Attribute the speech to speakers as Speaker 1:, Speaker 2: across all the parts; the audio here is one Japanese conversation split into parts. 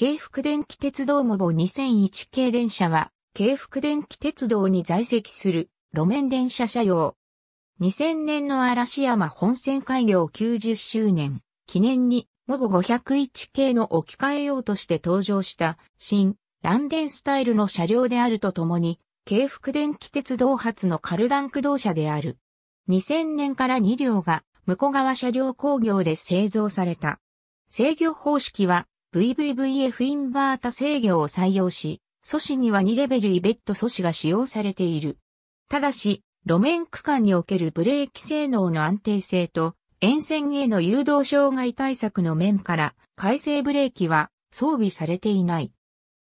Speaker 1: 京福電気鉄道モボ2001系電車は、京福電気鉄道に在籍する路面電車車両。2000年の嵐山本線開業90周年記念に、モボ501系の置き換えようとして登場した新ランデンスタイルの車両であるとともに、京福電気鉄道発のカルダン駆動車である。2000年から2両が、向川車両工業で製造された。制御方式は、VVVF インバータ制御を採用し、素子には2レベルイベット素子が使用されている。ただし、路面区間におけるブレーキ性能の安定性と、沿線への誘導障害対策の面から、改正ブレーキは装備されていない。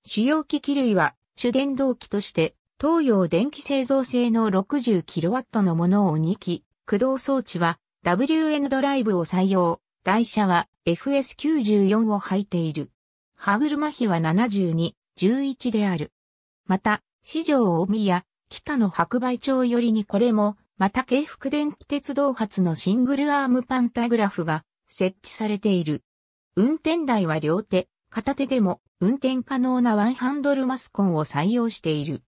Speaker 1: 主要機器類は、主電動機として、東洋電気製造性の 60kW のものを2機、駆動装置は WN ドライブを採用。台車は FS94 を履いている。歯車比は72、11である。また、四条大宮、北の白梅町よりにこれも、また京福電気鉄道発のシングルアームパンタグラフが設置されている。運転台は両手、片手でも運転可能なワンハンドルマスコンを採用している。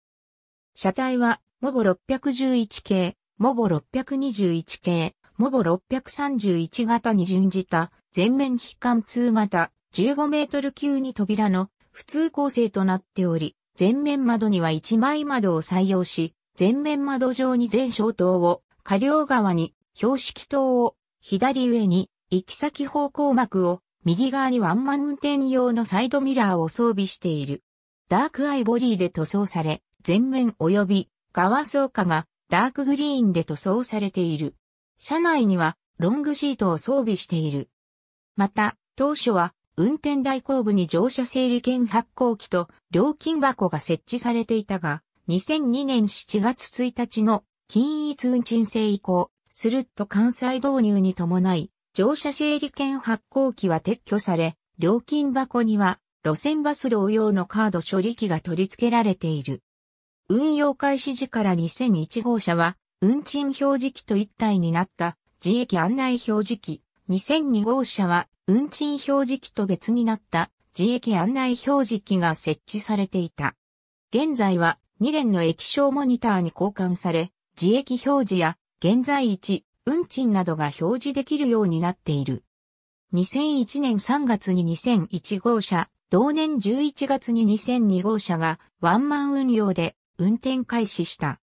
Speaker 1: 車体は、モボ611系、モボ621系、モボ631型に準じた全面非貫通型15メートル級に扉の普通構成となっており、前面窓には1枚窓を採用し、前面窓上に全小灯を、下両側に標識灯を、左上に行き先方向幕を、右側にワンマン運転用のサイドミラーを装備している。ダークアイボリーで塗装され、前面及び側装化がダークグリーンで塗装されている。車内にはロングシートを装備している。また、当初は運転代行部に乗車整理券発行機と料金箱が設置されていたが、2002年7月1日の均一運賃制以降、スルッと関西導入に伴い、乗車整理券発行機は撤去され、料金箱には路線バス同様のカード処理機が取り付けられている。運用開始時から2001号車は運賃表示器と一体になった自駅案内表示器。2002号車は運賃表示器と別になった自駅案内表示器が設置されていた。現在は2連の液晶モニターに交換され、自駅表示や現在位置、運賃などが表示できるようになっている。2001年3月に2001号車、同年11月に2002号車がワンマン運用で運転開始した。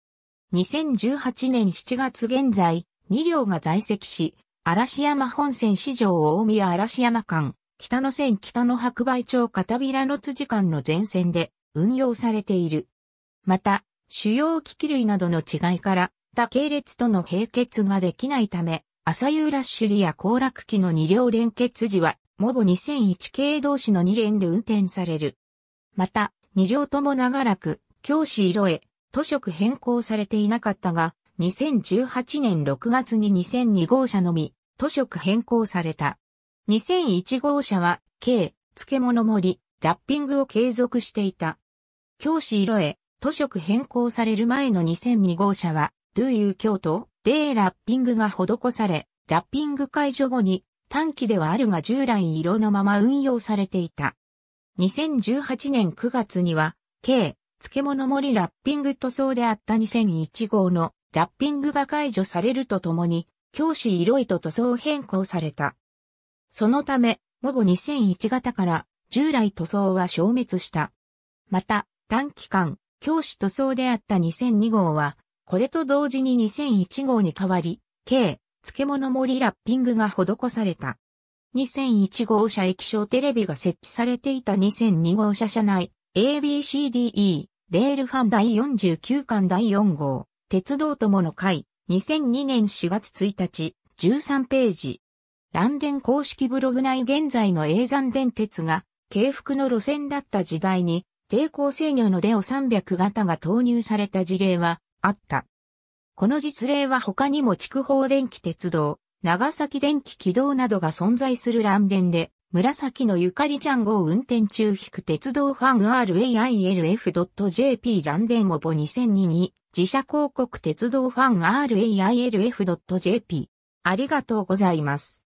Speaker 1: 2018年7月現在、2両が在籍し、嵐山本線市場大宮嵐山間、北野線北野白梅町片平の辻間の全線で運用されている。また、主要機器類などの違いから、他系列との並結ができないため、朝夕ラッシュ時や行楽期の2両連結時は、モボ2001系同士の2連で運転される。また、2両とも長らく、教師色へ、都色変更されていなかったが、2018年6月に2002号車のみ、都色変更された。2001号車は、軽、漬物盛り、ラッピングを継続していた。教師色へ、都色変更される前の2002号車は、Do You 京都、デーラッピングが施され、ラッピング解除後に、短期ではあるが従来色のまま運用されていた。2018年9月には、軽、漬物盛りラッピング塗装であった2001号のラッピングが解除されるとともに、教師色へと塗装変更された。そのため、モボ2001型から従来塗装は消滅した。また、短期間、教師塗装であった2002号は、これと同時に2001号に変わり、計、漬物盛ラッピングが施された。2001号車液晶テレビが設置されていた2002号車車内、ABCDE、レールファン第49巻第4号、鉄道友の会、2002年4月1日、13ページ。ランデン公式ブログ内現在の永山電鉄が、軽複の路線だった時代に、抵抗制御のデオ300型が投入された事例は、あった。この実例は他にも筑豊電気鉄道、長崎電気軌道などが存在する乱電で、紫のゆかりちゃん号運転中引く鉄道ファン railf.jp ランデーモボ2002に自社広告鉄道ファン railf.jp ありがとうございます。